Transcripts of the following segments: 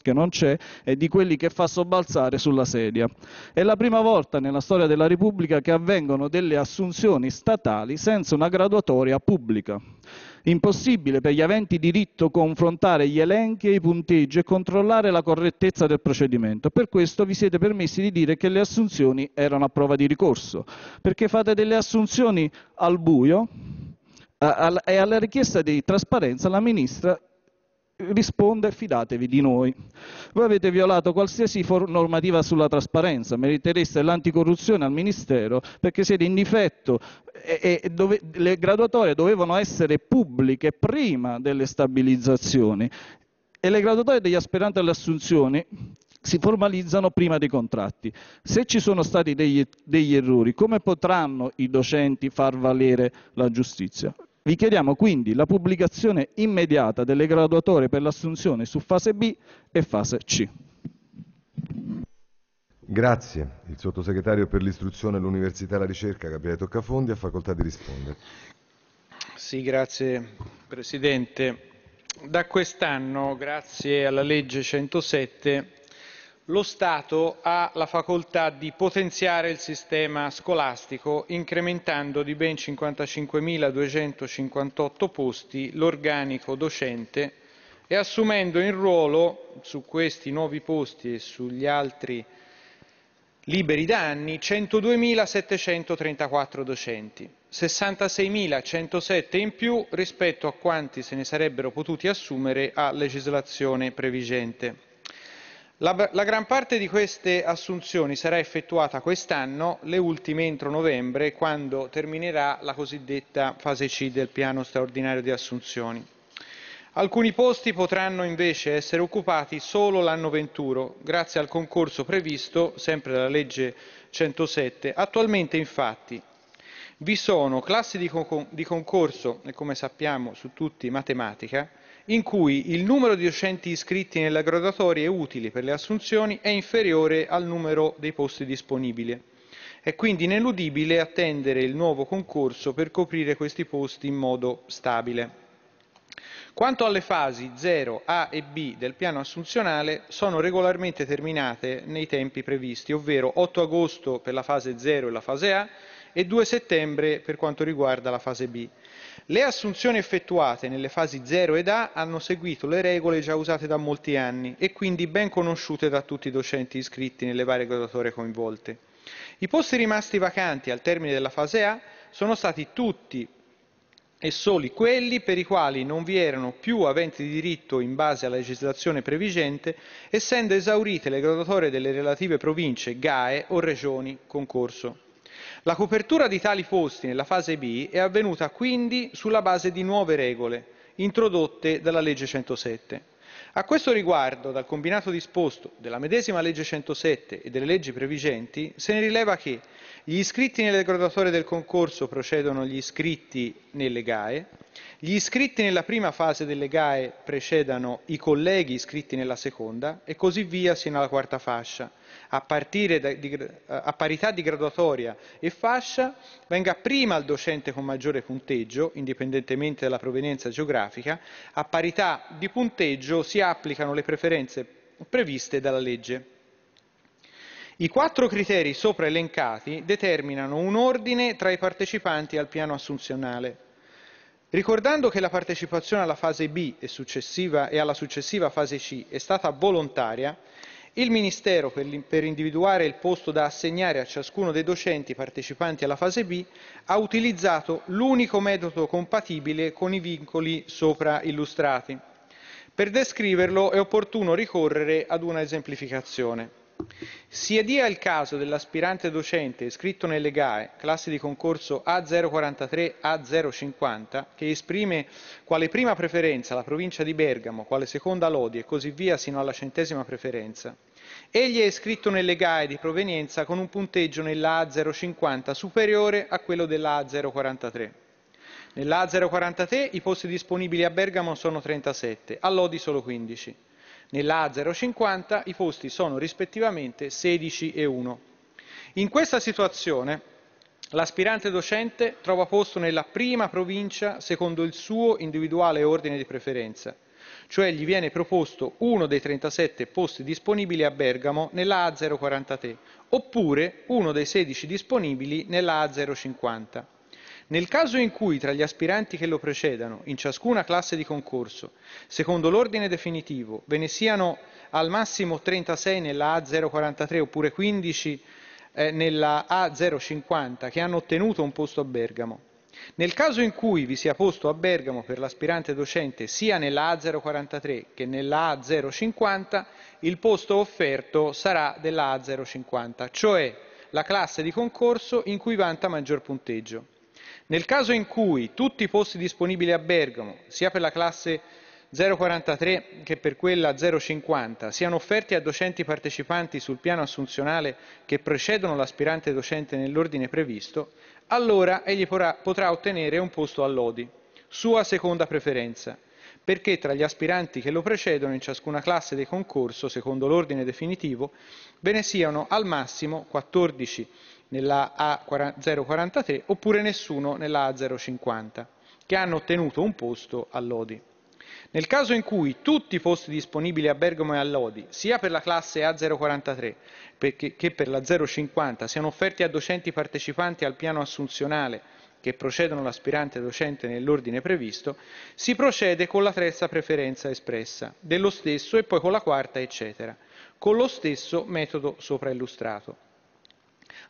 che non c'è e di quelli che fa sobbalzare sulla sedia. È la prima volta nella storia della Repubblica che avvengono delle assunzioni statali senza una graduatoria pubblica. Impossibile per gli aventi diritto confrontare gli elenchi e i punteggi e controllare la correttezza del procedimento. Per questo vi siete permessi di dire che le assunzioni erano a prova di ricorso, perché fate delle assunzioni al buio e alla richiesta di trasparenza la ministra risponde fidatevi di noi. Voi avete violato qualsiasi normativa sulla trasparenza, meritereste l'anticorruzione al Ministero perché siete in difetto e, e dove, le graduatorie dovevano essere pubbliche prima delle stabilizzazioni e le graduatorie degli aspiranti alle assunzioni si formalizzano prima dei contratti. Se ci sono stati degli, degli errori, come potranno i docenti far valere la giustizia? Vi chiediamo quindi la pubblicazione immediata delle graduatorie per l'assunzione su fase B e fase C. Grazie. Il sottosegretario per l'istruzione, l'università e la ricerca, Gabriele Toccafondi, ha facoltà di rispondere. Sì, grazie Presidente. Da quest'anno, grazie alla legge 107, lo Stato ha la facoltà di potenziare il sistema scolastico incrementando di ben 55.258 posti l'organico docente e assumendo in ruolo su questi nuovi posti e sugli altri liberi da anni 102.734 docenti, 66.107 in più rispetto a quanti se ne sarebbero potuti assumere a legislazione previgente. La, la gran parte di queste assunzioni sarà effettuata quest'anno, le ultime entro novembre, quando terminerà la cosiddetta fase C del piano straordinario di assunzioni. Alcuni posti potranno invece essere occupati solo l'anno 21, grazie al concorso previsto, sempre dalla legge 107. Attualmente, infatti, vi sono classi di, concorso, e come sappiamo su tutti matematica, in cui il numero di docenti iscritti nelle graduatorie utili per le assunzioni è inferiore al numero dei posti disponibili. È quindi ineludibile attendere il nuovo concorso per coprire questi posti in modo stabile. Quanto alle fasi 0, A e B del piano assunzionale, sono regolarmente terminate nei tempi previsti, ovvero 8 agosto per la fase 0 e la fase A e 2 settembre per quanto riguarda la fase B. Le assunzioni effettuate nelle fasi 0 ed A hanno seguito le regole già usate da molti anni e quindi ben conosciute da tutti i docenti iscritti nelle varie graduatorie coinvolte. I posti rimasti vacanti al termine della fase A sono stati tutti e soli quelli per i quali non vi erano più aventi diritto in base alla legislazione previgente, essendo esaurite le graduatorie delle relative province, GAE o regioni concorso. La copertura di tali posti nella fase B è avvenuta quindi sulla base di nuove regole introdotte dalla legge 107. A questo riguardo, dal combinato disposto della medesima legge 107 e delle leggi previgenti, se ne rileva che gli iscritti nelle graduatorie del concorso procedono gli iscritti nelle GAE, gli iscritti nella prima fase delle GAE precedano i colleghi iscritti nella seconda e così via sino alla quarta fascia. A, da, di, a parità di graduatoria e fascia venga prima il docente con maggiore punteggio, indipendentemente dalla provenienza geografica, a parità di punteggio si applicano le preferenze previste dalla legge. I quattro criteri sopra elencati determinano un ordine tra i partecipanti al piano assunzionale. Ricordando che la partecipazione alla fase B e, e, alla successiva fase C è stata volontaria, il Ministero per individuare il posto da assegnare a ciascuno dei docenti partecipanti alla fase B ha utilizzato l'unico metodo compatibile con i vincoli sopra illustrati. Per descriverlo è opportuno ricorrere ad una esemplificazione. Si addia il caso dell'aspirante docente iscritto nelle GAE, classe di concorso A043-A050, che esprime quale prima preferenza la provincia di Bergamo, quale seconda Lodi e così via sino alla centesima preferenza. Egli è iscritto nelle GAE di provenienza con un punteggio nella A050 superiore a quello della A043. Nella A043 i posti disponibili a Bergamo sono 37, a Lodi solo 15. Nella A050 i posti sono rispettivamente 16 e 1. In questa situazione l'aspirante docente trova posto nella prima provincia secondo il suo individuale ordine di preferenza, cioè gli viene proposto uno dei 37 posti disponibili a Bergamo nella A043, oppure uno dei 16 disponibili nella A050. Nel caso in cui tra gli aspiranti che lo precedano, in ciascuna classe di concorso, secondo l'ordine definitivo, ve ne siano al massimo 36 nella A043 oppure 15 eh, nella A050 che hanno ottenuto un posto a Bergamo, nel caso in cui vi sia posto a Bergamo per l'aspirante docente sia nella A043 che nella A050, il posto offerto sarà della A050, cioè la classe di concorso in cui vanta maggior punteggio. Nel caso in cui tutti i posti disponibili a Bergamo, sia per la classe 043 che per quella 050, siano offerti a docenti partecipanti sul piano assunzionale che precedono l'aspirante docente nell'ordine previsto, allora egli potrà ottenere un posto all'ODI, sua seconda preferenza, perché tra gli aspiranti che lo precedono in ciascuna classe di concorso, secondo l'ordine definitivo, ve ne siano al massimo 14 nella A043 oppure nessuno nella A050, che hanno ottenuto un posto all'Odi. Nel caso in cui tutti i posti disponibili a Bergamo e a Lodi, sia per la classe A043 che per la 050, siano offerti a docenti partecipanti al piano assunzionale che procedono all'aspirante docente nell'ordine previsto, si procede con la terza preferenza espressa dello stesso e poi con la quarta, eccetera, con lo stesso metodo sopra illustrato.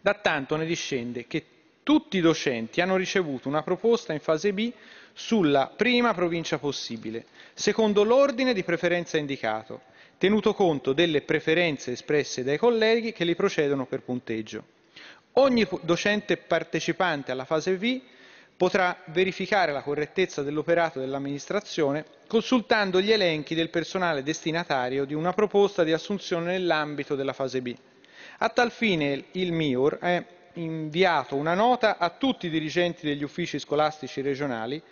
Da tanto ne discende che tutti i docenti hanno ricevuto una proposta in fase B sulla prima provincia possibile, secondo l'ordine di preferenza indicato, tenuto conto delle preferenze espresse dai colleghi che li procedono per punteggio. Ogni docente partecipante alla fase V potrà verificare la correttezza dell'operato dell'amministrazione consultando gli elenchi del personale destinatario di una proposta di assunzione nell'ambito della fase B. A tal fine il MIUR ha inviato una nota a tutti i dirigenti degli uffici scolastici regionali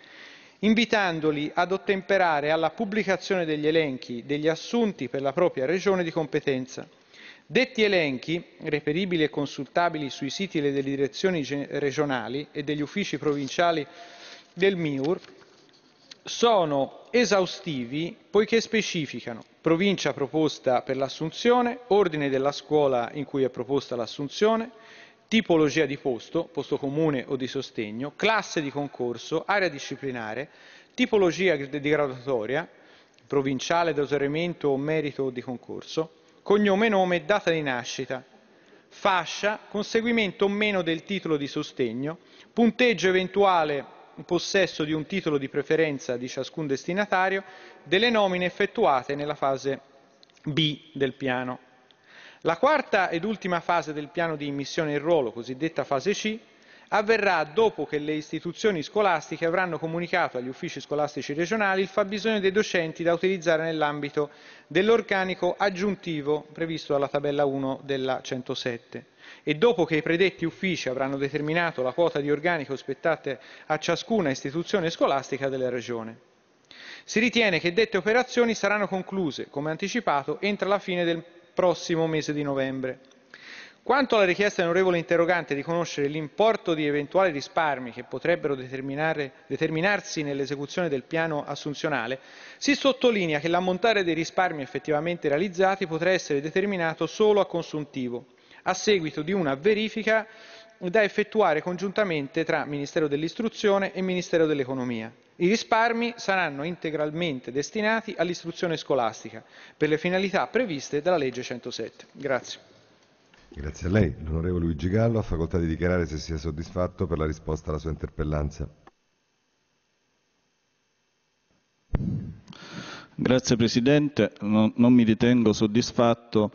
invitandoli ad ottemperare alla pubblicazione degli elenchi degli assunti per la propria regione di competenza Detti elenchi, reperibili e consultabili sui siti delle direzioni regionali e degli uffici provinciali del MIUR, sono esaustivi poiché specificano provincia proposta per l'assunzione, ordine della scuola in cui è proposta l'assunzione, tipologia di posto, posto comune o di sostegno, classe di concorso, area disciplinare, tipologia di graduatoria, provinciale, deuteramento o merito di concorso, cognome, nome e data di nascita, fascia, conseguimento o meno del titolo di sostegno, punteggio eventuale possesso di un titolo di preferenza di ciascun destinatario, delle nomine effettuate nella fase B del piano. La quarta ed ultima fase del piano di immissione in ruolo, cosiddetta fase C, avverrà dopo che le istituzioni scolastiche avranno comunicato agli uffici scolastici regionali il fabbisogno dei docenti da utilizzare nell'ambito dell'organico aggiuntivo previsto dalla tabella 1 della 107 e dopo che i predetti uffici avranno determinato la quota di organico spettante a ciascuna istituzione scolastica della regione. Si ritiene che dette operazioni saranno concluse, come anticipato, entro la fine del prossimo mese di novembre. Quanto alla richiesta dell'onorevole interrogante di conoscere l'importo di eventuali risparmi che potrebbero determinarsi nell'esecuzione del piano assunzionale, si sottolinea che l'ammontare dei risparmi effettivamente realizzati potrà essere determinato solo a consuntivo, a seguito di una verifica da effettuare congiuntamente tra Ministero dell'Istruzione e Ministero dell'Economia. I risparmi saranno integralmente destinati all'istruzione scolastica per le finalità previste dalla legge 107. Grazie. Grazie a lei. L'onorevole Luigi Gallo ha facoltà di dichiarare se sia soddisfatto per la risposta alla sua interpellanza. Grazie Presidente, non, non mi ritengo soddisfatto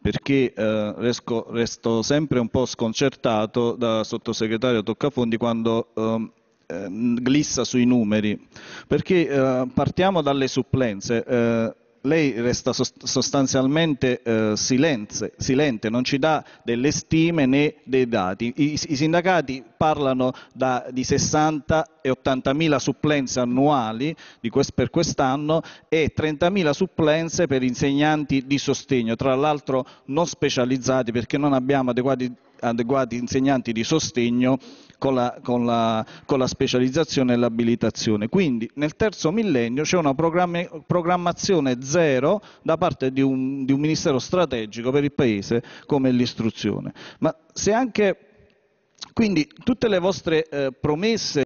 perché eh, resco, resto sempre un po' sconcertato da sottosegretario Toccafondi quando ehm, eh, glissa sui numeri, perché eh, partiamo dalle supplenze. Eh, lei resta sostanzialmente eh, silenze, silente, non ci dà delle stime né dei dati. I, i sindacati parlano da, di 60 e 80 mila supplenze annuali quest, per quest'anno e 30 mila supplenze per insegnanti di sostegno, tra l'altro non specializzati perché non abbiamo adeguati adeguati insegnanti di sostegno con la, con, la, con la, specializzazione e l'abilitazione. Quindi nel terzo millennio c'è una programmazione zero da parte di un, di un ministero strategico per il Paese come l'istruzione. Ma se anche quindi tutte le vostre eh, promesse